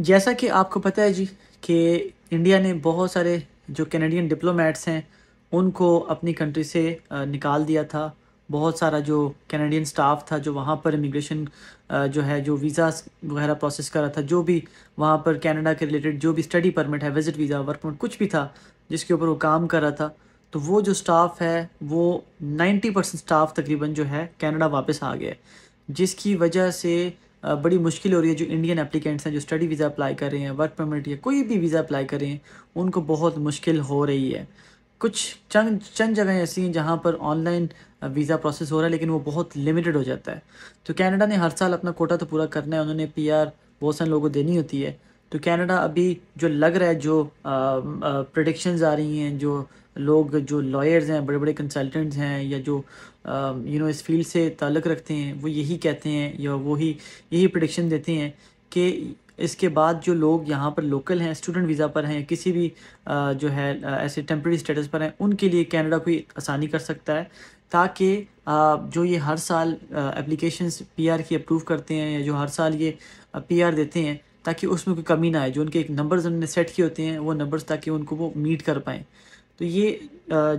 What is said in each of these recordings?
जैसा कि आपको पता है जी कि इंडिया ने बहुत सारे जो कैनेडियन डिप्लोमेट्स हैं उनको अपनी कंट्री से निकाल दिया था बहुत सारा जो कैनेडियन स्टाफ था जो वहाँ पर इमिग्रेशन जो है जो वीज़ा वगैरह प्रोसेस कर रहा था जो भी वहाँ पर कनाडा के रिलेटेड जो भी स्टडी परमिट है विज़िट वीज़ा वर्क परमिट कुछ भी था जिसके ऊपर वो काम कर रहा था तो वो जो स्टाफ है वो 90 परसेंट स्टाफ तकरीबन जो है कनाडा वापस आ गया जिसकी वजह से बड़ी मुश्किल हो रही है जो इंडियन एप्लीकेंट्स हैं जो स्टडी वीज़ा अप्लाई कर रहे हैं वर्क परमिट या कोई भी वीज़ा अप्लाई कर रहे हैं उनको बहुत मुश्किल हो रही है कुछ चंद चंद जगहें ऐसी हैं जहाँ पर ऑनलाइन वीज़ा प्रोसेस हो रहा है लेकिन वो बहुत लिमिटेड हो जाता है तो कैनेडा ने हर साल अपना कोटा तो पूरा करना है उन्होंने पी आर बहुत सारे लोगों को देनी होती है तो कनाडा अभी जो लग रहा है जो प्रडिक्शंस आ रही हैं जो लोग जो लॉयर्स हैं बड़े बड़े कंसल्टेंट्स हैं या जो यू नो इस फील्ड से ताल्लुक़ रखते हैं वो यही कहते हैं या वो ही यही प्रडिक्शन देते हैं कि इसके बाद जो लोग यहाँ पर लोकल हैं स्टूडेंट वीज़ा पर हैं किसी भी जो है ऐसे टेम्प्रेरी स्टेटस पर हैं उनके लिए कनाडा कोई आसानी कर सकता है ताकि जो ये हर साल एप्लीकेशंस पीआर की अप्रूव करते हैं या जो हर साल ये पीआर देते हैं ताकि उसमें कोई कमी ना आए जो उनके एक नंबर्स उन्होंने सेट किए होते हैं वो नंबर्स ताकि उनको वो मीट कर पाएँ तो ये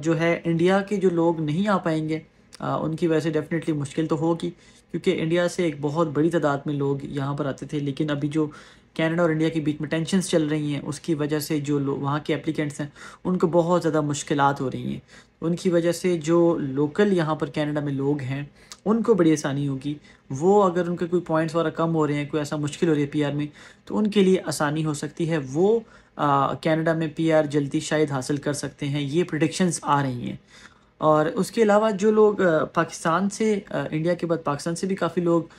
जो है इंडिया के जो लोग नहीं आ पाएंगे उनकी वजह से डेफिनेटली मुश्किल तो होगी क्योंकि इंडिया से एक बहुत बड़ी तादाद में लोग यहाँ पर आते थे लेकिन अभी जो कनाडा और इंडिया के बीच में टेंशनस चल रही हैं उसकी वजह से जो लोग वहाँ के एप्लीकेंट्स हैं उनको बहुत ज़्यादा मुश्किल हो रही हैं उनकी वजह से जो लोकल यहाँ पर कनाडा में लोग हैं उनको बड़ी आसानी होगी वो अगर उनके कोई पॉइंट्स वगैरह कम हो रहे हैं कोई ऐसा मुश्किल हो रही है पीआर में तो उनके लिए आसानी हो सकती है वो कनाडा में पीआर जल्दी शायद हासिल कर सकते हैं ये प्रडिक्शंस आ रही हैं और उसके अलावा जो लोग पाकिस्तान से इंडिया के बाद पाकिस्तान से भी काफ़ी लोग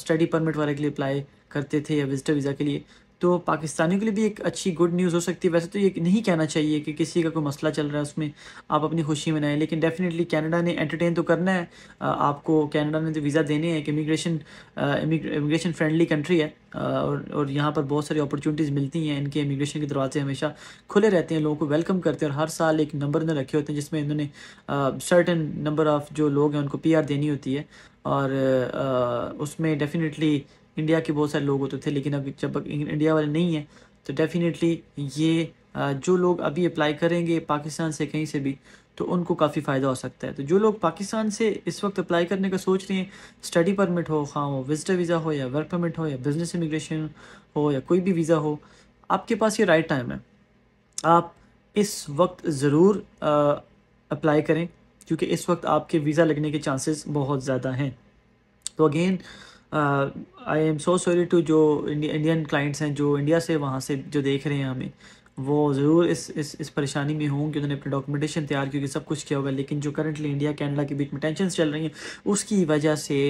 स्टडी परमिट वगैरह के लिए अप्लाई करते थे या विजिटर वीज़ा के लिए तो पाकिस्तानियों के लिए भी एक अच्छी गुड न्यूज़ हो सकती है वैसे तो ये नहीं कहना चाहिए कि किसी का कोई मसला चल रहा है उसमें आप अपनी खुशी मनाएं लेकिन डेफिनेटली कनाडा ने एंटरटेन तो करना है आपको कनाडा ने तो वीज़ा देने हैं कि इमिग्रेशन इमिग्रेशन फ्रेंडली कंट्री है और और यहाँ पर बहुत सारी अपॉर्चुनिटीज़ मिलती हैं इनके इमिग्रेशन के दरवाजे हमेशा खुले रहते हैं लोगों को वेलकम करते हैं और हर साल एक नंबर ने रखे होते हैं जिसमें इन्होंने सर्टन नंबर ऑफ़ जो लोग हैं उनको पी देनी होती है और उसमें डेफिनेटली इंडिया के बहुत सारे लोग होते थे लेकिन अब जब इंडिया वाले नहीं हैं तो डेफिनेटली ये जो लोग अभी अप्लाई करेंगे पाकिस्तान से कहीं से भी तो उनको काफ़ी फ़ायदा हो सकता है तो जो लोग पाकिस्तान से इस वक्त अप्लाई करने का सोच रहे हैं स्टडी परमिट हो खा हाँ हो विजिटर वीज़ा हो या वर्क परमिट हो या बिज़नेस इमिग्रेशन हो या कोई भी वीज़ा हो आपके पास ये राइट टाइम है आप इस वक्त ज़रूर अप्लाई करें क्योंकि इस वक्त आपके वीज़ा लगने के चांसेस बहुत ज़्यादा हैं तो again I am so sorry to जो इंडियन क्लाइंट्स हैं जो इंडिया से वहाँ से जो देख रहे हैं हमें वो ज़रूर इस इस इस परेशानी में होंगे उन्होंने अपने डॉक्यूमेंटेशन तैयार क्योंकि सब कुछ किया होगा लेकिन जो करंटली इंडिया कैनेडा के बीच में टेंशन चल रही हैं उसकी वजह से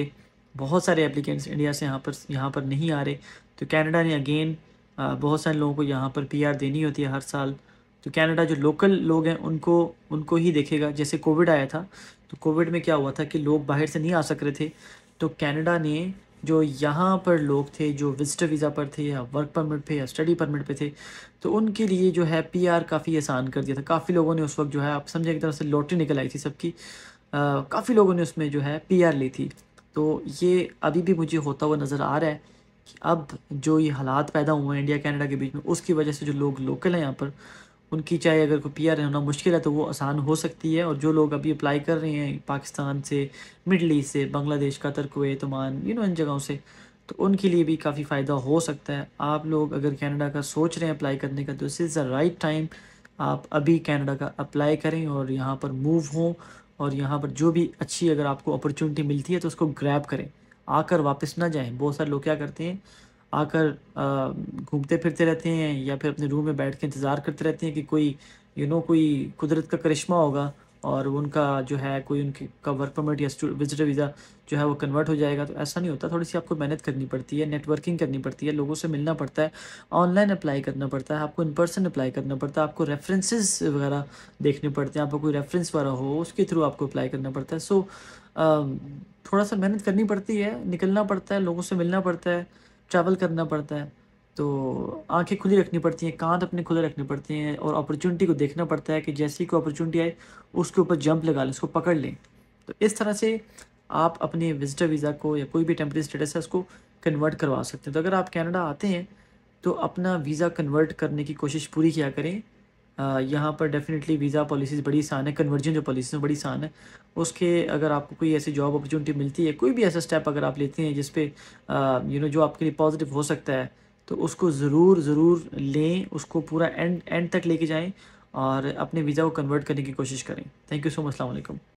बहुत सारे एप्लीकेंट्स इंडिया से यहाँ पर यहाँ पर नहीं आ रहे तो कैनेडा ने अगेन uh, बहुत सारे लोगों को यहाँ पर आर देनी होती है हर साल तो कैनेडा जो लोकल लोग हैं उनको उनको ही देखेगा जैसे कोविड आया था तो कोविड में क्या हुआ था कि लोग बाहर से नहीं आ सक रहे थे तो कनाडा ने जो यहाँ पर लोग थे जो विजिटर वीज़ा पर थे या वर्क परमिट पे या स्टडी परमिट पे थे तो उनके लिए जो है पीआर काफ़ी आसान कर दिया था काफ़ी लोगों ने उस वक्त जो है आप समझे एक तरह से लॉटरी निकल आई थी सबकी काफ़ी लोगों ने उसमें जो है पीआर ली थी तो ये अभी भी मुझे होता हुआ नज़र आ रहा है कि अब जो ये हालात पैदा हुए हैं इंडिया कैनेडा के बीच में उसकी वजह से जो लोग लोकल हैं यहाँ पर उनकी चाहे अगर कोई पी आर होना मुश्किल है तो वो आसान हो सकती है और जो लोग अभी अप्लाई कर रहे हैं पाकिस्तान से मिडल ईस्ट से बांग्लादेश का कुवैत ओमान यू नो इन जगहों से तो उनके लिए भी काफ़ी फ़ायदा हो सकता है आप लोग अगर कैनेडा का सोच रहे हैं अप्लाई करने का तो this is the right time आप अभी कैनेडा का अप्लाई करें और यहाँ पर मूव हों और यहाँ पर जो भी अच्छी अगर आपको अपॉर्चुनिटी मिलती है तो उसको ग्रैब करें आकर वापस ना जाएं बहुत सारे लोग क्या करते हैं आकर घूमते फिरते रहते हैं या फिर अपने रूम में बैठ के इंतज़ार करते रहते हैं कि कोई यू नो कोई कुदरत का करिश्मा होगा और उनका जो है कोई उनके का वर्क परमिट या विजिटर वीज़ा जो है वो कन्वर्ट हो जाएगा तो ऐसा नहीं होता थोड़ी सी आपको मेहनत करनी पड़ती है नेटवर्किंग करनी पड़ती है लोगों से मिलना पड़ता है ऑनलाइन अप्लाई करना पड़ता है आपको इन पर्सन अप्लाई करना पड़ता है आपको रेफरेंसेस वगैरह देखने पड़ते हैं आपको कोई रेफरेंस वगैरह हो उसके थ्रू आपको अप्लाई करना पड़ता है सो थोड़ा सा मेहनत करनी पड़ती है निकलना पड़ता है लोगों से मिलना पड़ता है ट्रैवल करना पड़ता है तो आंखें खुली रखनी पड़ती हैं कांत अपने खुले रखने पड़ते हैं और अपॉर्चुनिटी को देखना पड़ता है कि जैसी कोई अपॉर्चुनिटी आए उसके ऊपर जंप लगा लें उसको पकड़ लें तो इस तरह से आप अपने विजिटर वीज़ा को या कोई भी टेम्प्रेरी स्टेटस है उसको कन्वर्ट करवा सकते हैं तो अगर आप कनाडा आते हैं तो अपना वीज़ा कन्वर्ट करने की कोशिश पूरी किया करें यहाँ पर डेफिनेटली वीज़ा पॉलिसीज़ बड़ी आसान है कन्वर्जन जो पॉलिसीज़ हैं बड़ी आसान है उसके अगर आपको कोई ऐसी जॉब अपॉर्चुनिटी मिलती है कोई भी ऐसा स्टेप अगर आप लेते हैं जिसपे यू नो जो आपके लिए पॉजिटिव हो सकता है तो उसको ज़रूर ज़रूर लें उसको पूरा एंड एंड तक लेके जाएं और अपने वीज़ा को कन्वर्ट करने की कोशिश करें थैंक यू सो मच अलैक्म